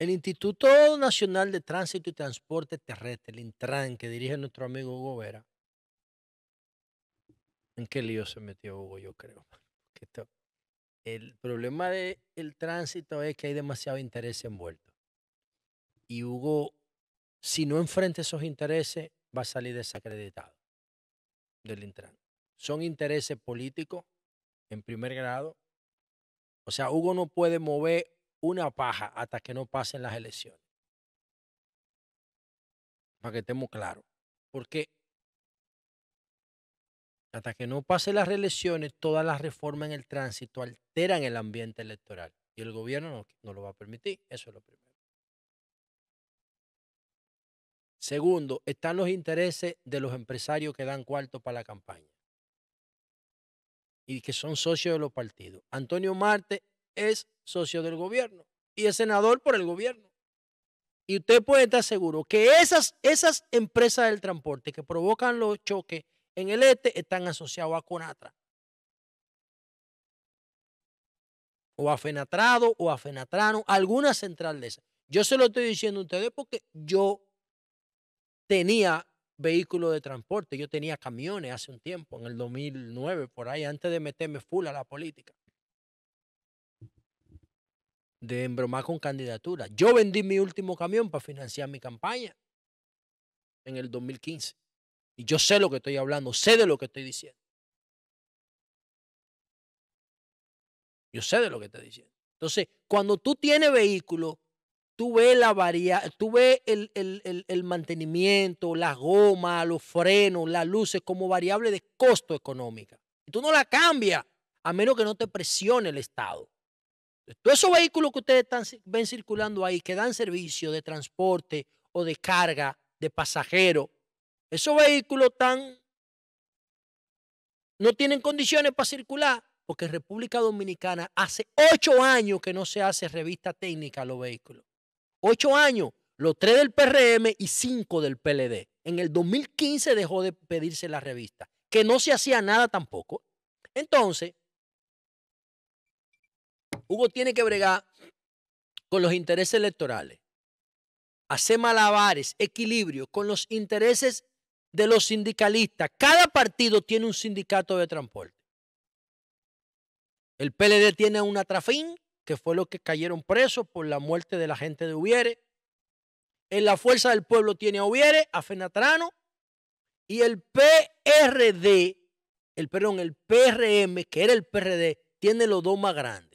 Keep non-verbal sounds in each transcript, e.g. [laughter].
El Instituto Nacional de Tránsito y Transporte Terrestre, el Intran, que dirige nuestro amigo Hugo Vera. ¿En qué lío se metió Hugo, yo creo? [laughs] El problema del tránsito es que hay demasiado interés envuelto. Y Hugo, si no enfrenta esos intereses, va a salir desacreditado del Intran. Son intereses políticos en primer grado. O sea, Hugo no puede mover una paja hasta que no pasen las elecciones. Para que estemos claros. Porque hasta que no pasen las elecciones, todas las reformas en el tránsito alteran el ambiente electoral. Y el gobierno no, lo va a permitir. Eso es lo primero. Segundo, están los intereses de los empresarios que dan cuarto para la campaña y que son socios de los partidos. Antonio Marte es socio del gobierno y es senador por el gobierno. Y usted puede estar seguro que esas, esas empresas del transporte que provocan los choques en el este están asociadas a Conatra. O a Fenatrado o a Fenatrano, alguna central de esas. Yo se lo estoy diciendo a ustedes porque yo tenía vehículos de transporte, yo tenía camiones hace un tiempo, en el 2009, por ahí, antes de meterme full a la política de embromar con candidatura Yo vendí mi último camión para financiar mi campaña en el 2015. Y yo sé lo que estoy hablando, sé de lo que estoy diciendo. Yo sé de lo que estoy diciendo. Entonces, cuando tú tienes vehículo, tú ves la variable, tú ves el, el mantenimiento, las gomas, los frenos, las luces como variable de costo económica. Y tú no la cambias a menos que no te presione el Estado. Eh, todos esos vehículos que ustedes están, ven circulando ahí, que dan servicio de transporte o de carga de pasajeros, esos vehículos tan no tienen condiciones para circular, porque en República Dominicana hace ocho años que no se hace revista técnica a los vehículos. Ocho años, los tres del PRM y cinco del PLD. En el 2015 dejó de pedirse la revista, que no se hacía nada tampoco. Entonces, Hugo tiene que bregar con los intereses electorales, hacer malabares, equilibrio con los intereses de los sindicalistas. Cada partido tiene un sindicato de transporte. El PLD tiene una atrafín, que fue lo que cayeron presos por la muerte de la gente de Ubiere. En la Fuerza del Pueblo tiene a Ubiere, a Fenatrano. Y el PRD, el perdón, el PRM, que era el PRD, tiene los dos más grandes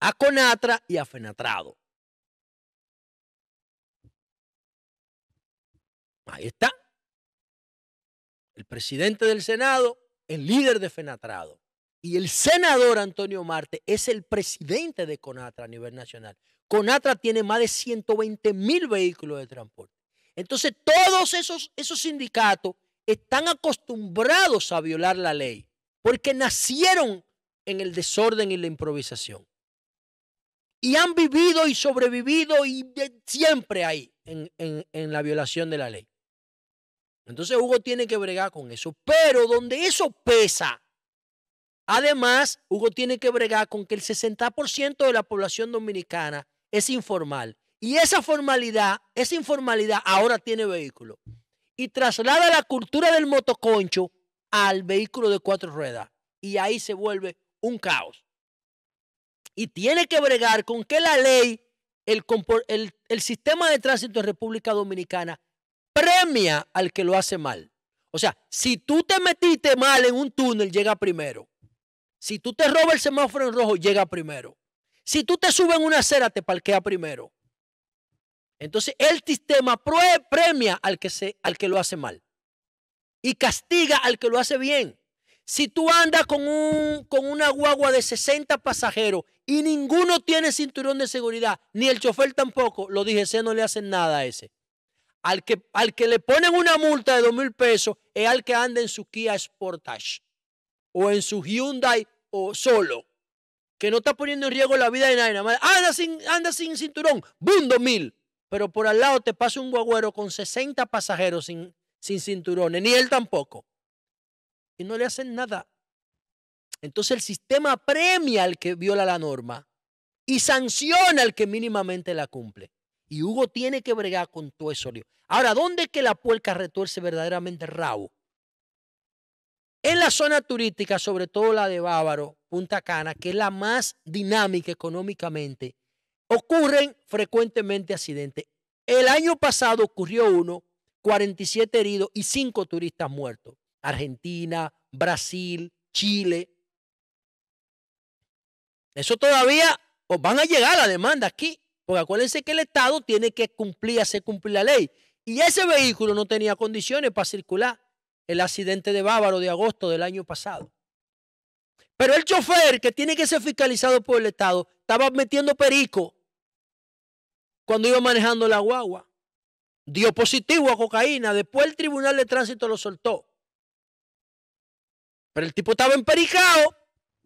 a Conatra y a Fenatrado. Ahí está. El presidente del Senado, el líder de Fenatrado. Y el senador Antonio Marte es el presidente de Conatra a nivel nacional. Conatra tiene más de 120 mil vehículos de transporte. Entonces, todos esos, esos sindicatos están acostumbrados a violar la ley porque nacieron en el desorden y la improvisación y han vivido y sobrevivido y siempre ahí en, la violación de la ley. Entonces Hugo tiene que bregar con eso. Pero donde eso pesa, además, Hugo tiene que bregar con que el 60% de la población dominicana es informal. Y esa formalidad, esa informalidad ahora tiene vehículo. Y traslada la cultura del motoconcho al vehículo de cuatro ruedas. Y ahí se vuelve un caos y tiene que bregar con que la ley, el, sistema de tránsito en República Dominicana premia al que lo hace mal. O sea, si tú te metiste mal en un túnel, llega primero. Si tú te robas el semáforo en rojo, llega primero. Si tú te subes en una acera, te parquea primero. Entonces, el sistema premia al que lo hace mal y castiga al que lo hace bien. Si tú andas con, un, con una guagua de 60 pasajeros y ninguno tiene cinturón de seguridad, ni el chofer tampoco, lo dije, ese no le hacen nada a ese. Al que, al que le ponen una multa de 2 mil pesos es al que anda en su Kia Sportage o en su Hyundai o solo, que no está poniendo en riesgo la vida de nadie. Nada anda sin, anda sin cinturón, ¡boom! 2 mil. Pero por al lado te pasa un guagüero con 60 pasajeros sin, sin cinturones, ni él tampoco y no le hacen nada. Entonces el sistema premia al que viola la norma y sanciona al que mínimamente la cumple. Y Hugo tiene que bregar con todo eso. Ahora, ¿dónde es que la puerca retuerce verdaderamente rabo? En la zona turística, sobre todo la de Bávaro, Punta Cana, que es la más dinámica económicamente, ocurren frecuentemente accidentes. El año pasado ocurrió uno, 47 heridos y 5 turistas muertos. Argentina, Brasil, Chile. Eso todavía van a llegar a la demanda aquí, porque acuérdense que el Estado tiene que cumplir, hacer cumplir la ley. Y ese vehículo no tenía condiciones para circular. El accidente de Bávaro de agosto del año pasado. Pero el chofer que tiene que ser fiscalizado por el Estado estaba metiendo perico cuando iba manejando la guagua. Dio positivo a cocaína. Después el Tribunal de Tránsito lo soltó. Pero el tipo estaba empericado,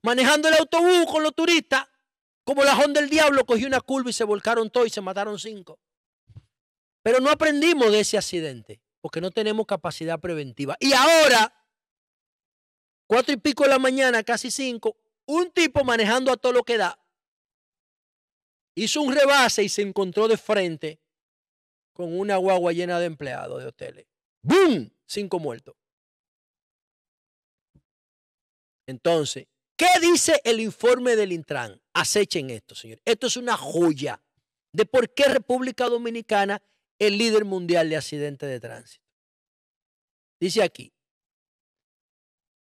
manejando el autobús con los turistas, como la Honda del Diablo, cogió una curva y se volcaron todos y se mataron cinco. Pero no aprendimos de ese accidente, porque no tenemos capacidad preventiva. Y ahora, cuatro y pico de la mañana, casi cinco, un tipo manejando a todo lo que da, hizo un rebase y se encontró de frente con una guagua llena de empleados de hoteles. ¡Bum! Cinco muertos. Entonces, ¿qué dice el informe del Intran? Acechen esto, señor. Esto es una joya de por qué República Dominicana es líder mundial de accidentes de tránsito. Dice aquí,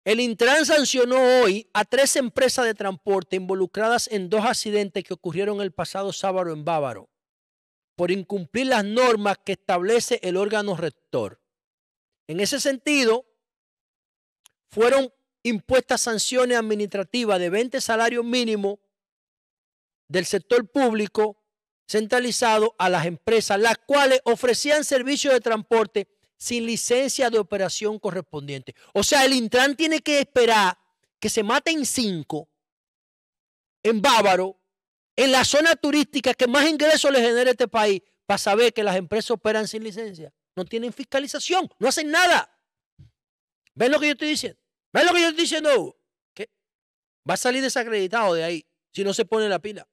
el Intran sancionó hoy a tres empresas de transporte involucradas en dos accidentes que ocurrieron el pasado sábado en Bávaro por incumplir las normas que establece el órgano rector. En ese sentido, fueron impuestas sanciones administrativas de 20 salarios mínimos del sector público centralizado a las empresas, las cuales ofrecían servicios de transporte sin licencia de operación correspondiente. O sea, el Intran tiene que esperar que se maten cinco en Bávaro, en la zona turística que más ingresos le genera este país, para saber que las empresas operan sin licencia. No tienen fiscalización, no hacen nada. ¿Ven lo que yo estoy diciendo? ¿Ves lo que yo estoy diciendo? va a salir desacreditado de ahí si no se pone la pila.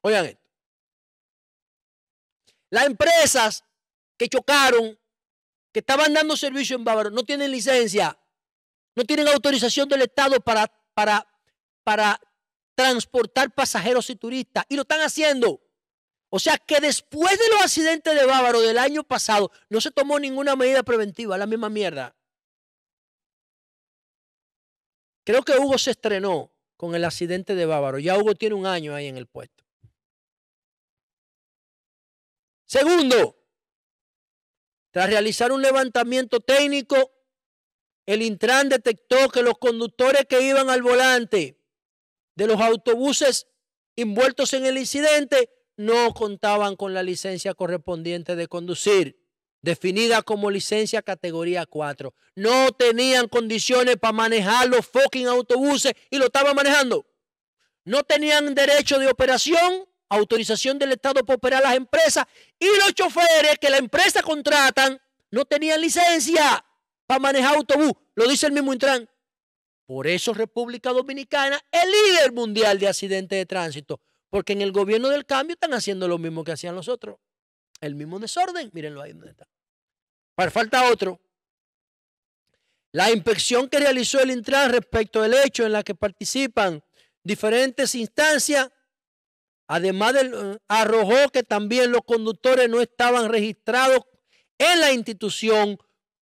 Oigan esto. Las empresas que chocaron, que estaban dando servicio en Bávaro, no tienen licencia, no tienen autorización del Estado para, para, para transportar pasajeros y turistas. Y lo están haciendo. O sea que después de los accidentes de Bávaro del año pasado, no se tomó ninguna medida preventiva, la misma mierda. Creo que Hugo se estrenó con el accidente de Bávaro. Ya Hugo tiene un año ahí en el puesto. Segundo, tras realizar un levantamiento técnico, el Intran detectó que los conductores que iban al volante de los autobuses envueltos en el incidente no contaban con la licencia correspondiente de conducir definida como licencia categoría 4. No tenían condiciones para manejar los fucking autobuses y lo estaban manejando. No tenían derecho de operación, autorización del Estado para operar las empresas y los choferes que la empresa contratan no tenían licencia para manejar autobús. Lo dice el mismo Intran. Por eso República Dominicana es líder mundial de accidentes de tránsito, porque en el gobierno del cambio están haciendo lo mismo que hacían los otros. El mismo desorden, mírenlo ahí donde está falta otro. La inspección que realizó el Intran respecto del hecho en la que participan diferentes instancias, además eh, arrojó que también los conductores no estaban registrados en la institución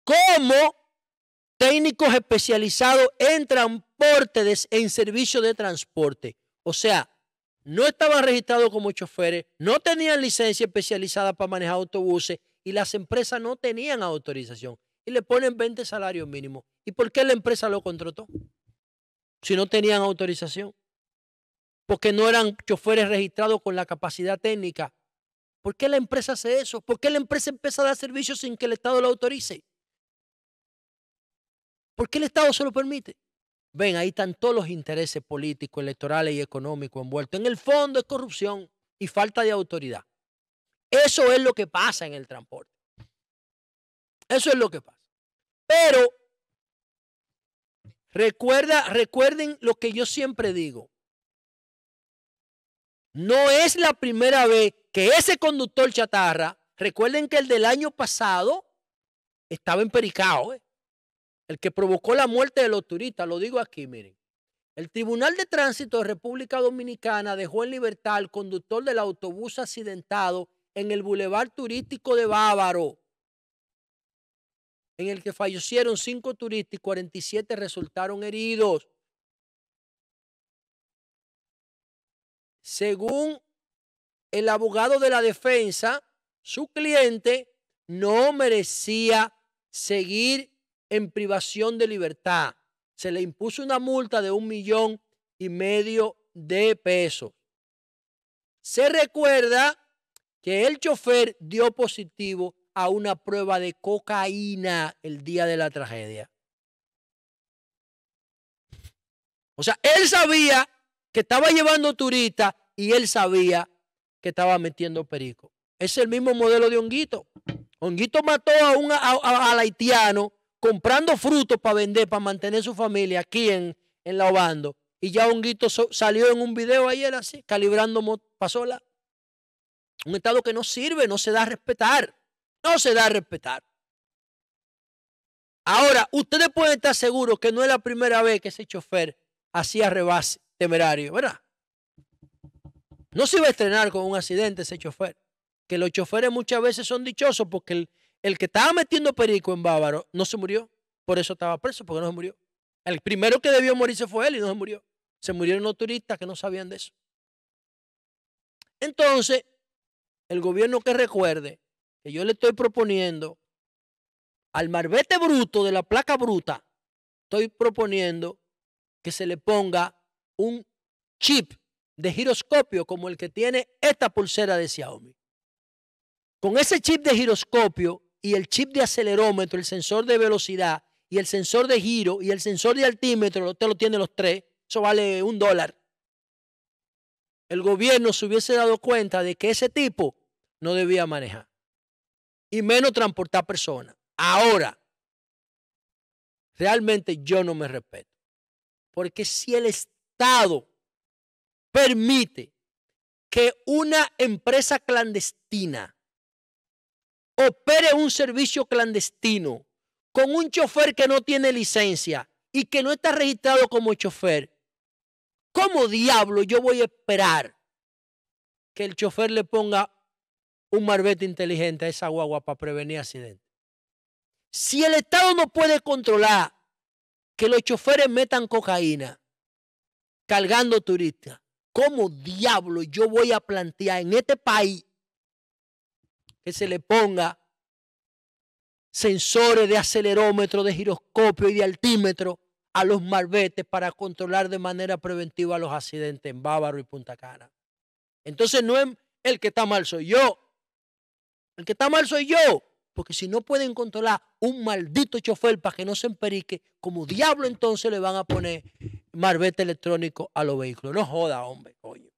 como técnicos especializados en transporte, en servicio de transporte. O sea, no estaban registrados como choferes, no tenían licencia especializada para manejar autobuses y las empresas no tenían autorización y le ponen 20 salarios mínimos. ¿Y por qué la empresa lo contrató? Si no tenían autorización. Porque no eran choferes registrados con la capacidad técnica. ¿Por qué la empresa hace eso? ¿Por qué la empresa empieza a dar servicios sin que el Estado lo autorice? ¿Por qué el Estado se lo permite? Ven, ahí están todos los intereses políticos, electorales y económicos envueltos. En el fondo es corrupción y falta de autoridad. Eso es lo que pasa en el transporte. Eso es lo que pasa. Pero recuerda, recuerden lo que yo siempre digo. No es la primera vez que ese conductor chatarra, recuerden que el del año pasado estaba en Pericao, eh, el que provocó la muerte de los turistas, lo digo aquí, miren. El Tribunal de Tránsito de República Dominicana dejó en libertad al conductor del autobús accidentado en el bulevar turístico de Bávaro, en el que fallecieron cinco turistas y 47 resultaron heridos. Según el abogado de la defensa, su cliente no merecía seguir en privación de libertad. Se le impuso una multa de un millón y medio de pesos. Se recuerda que el chofer dio positivo a una prueba de cocaína el día de la tragedia. O sea, él sabía que estaba llevando turista y él sabía que estaba metiendo perico. Es el mismo modelo de Honguito. Honguito mató a un al haitiano comprando frutos para vender, para mantener su familia aquí en, en La Obando. Y ya Honguito salió en un video ayer así, calibrando la... Un Estado que no sirve, no se da a respetar. No se da a respetar. Ahora, ustedes pueden estar seguros que no es la primera vez que ese chofer hacía rebase temerario, ¿verdad? No se iba a estrenar con un accidente ese chofer. Que los choferes muchas veces son dichosos porque el, el que estaba metiendo perico en Bávaro no se murió. Por eso estaba preso, porque no se murió. El primero que debió morirse fue él y no se murió. Se murieron los turistas que no sabían de eso. Entonces, el gobierno que recuerde que yo le estoy proponiendo al marbete bruto de la placa bruta, estoy proponiendo que se le ponga un chip de giroscopio como el que tiene esta pulsera de Xiaomi. Con ese chip de giroscopio y el chip de acelerómetro, el sensor de velocidad y el sensor de giro y el sensor de altímetro, usted lo tiene los tres, eso vale un dólar. El gobierno se hubiese dado cuenta de que ese tipo no debía manejar. Y menos transportar personas. Ahora, realmente yo no me respeto. Porque si el Estado permite que una empresa clandestina opere un servicio clandestino con un chofer que no tiene licencia y que no está registrado como chofer, ¿cómo diablo yo voy a esperar que el chofer le ponga un marbete inteligente a esa guagua para prevenir accidentes. Si el Estado no puede controlar que los choferes metan cocaína cargando turistas, ¿cómo diablo yo voy a plantear en este país que se le ponga sensores de acelerómetro, de giroscopio y de altímetro a los marbetes para controlar de manera preventiva los accidentes en Bávaro y Punta Cana? Entonces no es el que está mal, soy yo. El que está mal soy yo. Porque si no pueden controlar un maldito chofer para que no se emperique, como diablo entonces le van a poner marbete electrónico a los vehículos. No joda, hombre. Oye.